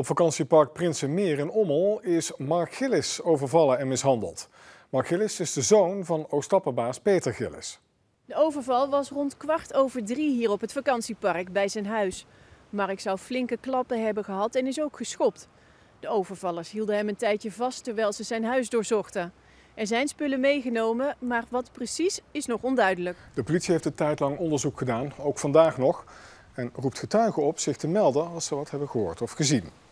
Op vakantiepark Prinsenmeer in Ommel is Mark Gillis overvallen en mishandeld. Mark Gillis is de zoon van Oostappenbaas Peter Gillis. De overval was rond kwart over drie hier op het vakantiepark bij zijn huis. Mark zou flinke klappen hebben gehad en is ook geschopt. De overvallers hielden hem een tijdje vast terwijl ze zijn huis doorzochten. Er zijn spullen meegenomen, maar wat precies is nog onduidelijk. De politie heeft een tijd lang onderzoek gedaan, ook vandaag nog. En roept getuigen op zich te melden als ze wat hebben gehoord of gezien.